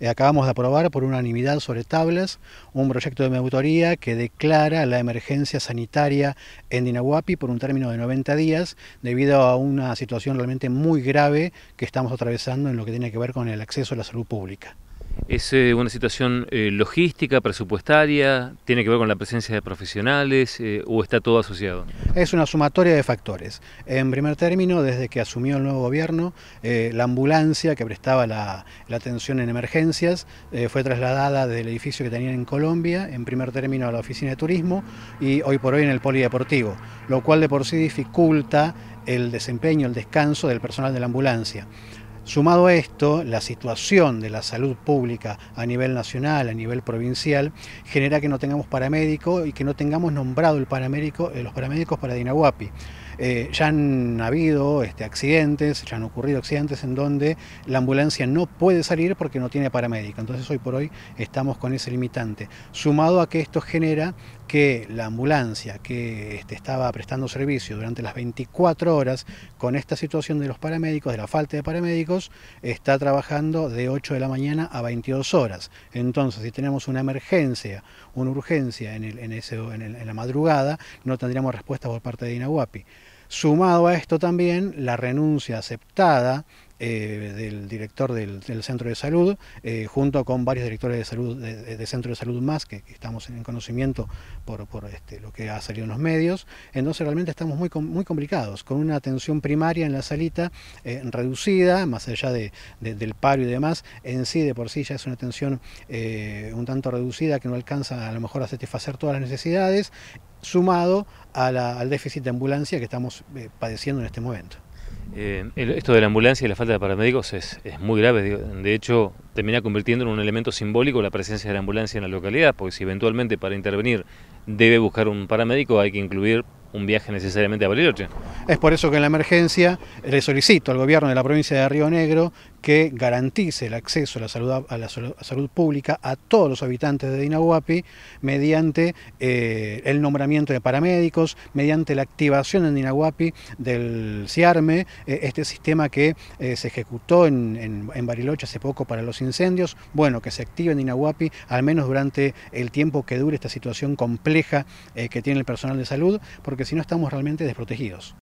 Eh, acabamos de aprobar por unanimidad sobre tablas un proyecto de me autoría que declara la emergencia sanitaria en Dinahuapi por un término de 90 días debido a una situación realmente muy grave que estamos atravesando en lo que tiene que ver con el acceso a la salud pública. ¿Es eh, una situación eh, logística, presupuestaria? ¿Tiene que ver con la presencia de profesionales eh, o está todo asociado? Es una sumatoria de factores. En primer término, desde que asumió el nuevo gobierno, la ambulancia que prestaba la, la atención en emergencias fue trasladada del edificio que tenían en Colombia, en primer término a la oficina de turismo y hoy por hoy en el polideportivo, lo cual de por sí dificulta el desempeño, el descanso del personal de la ambulancia. Sumado a esto, la situación de la salud pública a nivel nacional, a nivel provincial, genera que no tengamos paramédico y que no tengamos nombrado el paramédico, eh, los paramédicos para Dinahuapi. Eh, ya han habido este, accidentes, ya han ocurrido accidentes en donde la ambulancia no puede salir porque no tiene paramédica. Entonces hoy por hoy estamos con ese limitante. Sumado a que esto genera que la ambulancia que este, estaba prestando servicio durante las 24 horas con esta situación de los paramédicos, de la falta de paramédicos, está trabajando de 8 de la mañana a 22 horas. Entonces, si tenemos una emergencia, una urgencia en, la madrugada, no tendríamos respuesta por parte de INAWAPI. Sumado a esto también la renuncia aceptada eh, del director del, centro de salud, eh, junto con varios directores de salud de, centro de salud más que, estamos en conocimiento por, este, lo que ha salido en los medios. Entonces realmente estamos muy, muy complicados, con una atención primaria en la salita eh, reducida, más allá del paro y demás, en sí de por sí ya es una atención un tanto reducida que no alcanza a lo mejor a satisfacer todas las necesidades sumado al déficit de ambulancia que estamos eh, padeciendo en este momento. Eh, esto de la ambulancia y la falta de paramédicos es, es, muy grave, de hecho termina convirtiendo en un elemento simbólico la presencia de la ambulancia en la localidad, porque si eventualmente para intervenir debe buscar un paramédico hay que incluir un viaje necesariamente a Bariloche. Es por eso que en la emergencia le solicito al gobierno de la provincia de Río Negro que garantice el acceso a la salud, pública a todos los habitantes de Dinahuapi mediante eh, el nombramiento de paramédicos, mediante la activación en Dinahuapi del CIARME, eh, este sistema que eh, se ejecutó en, en, Bariloche hace poco para los incendios, bueno, que se active en Dinahuapi al menos durante el tiempo que dure esta situación compleja que tiene el personal de salud, porque si no estamos realmente desprotegidos.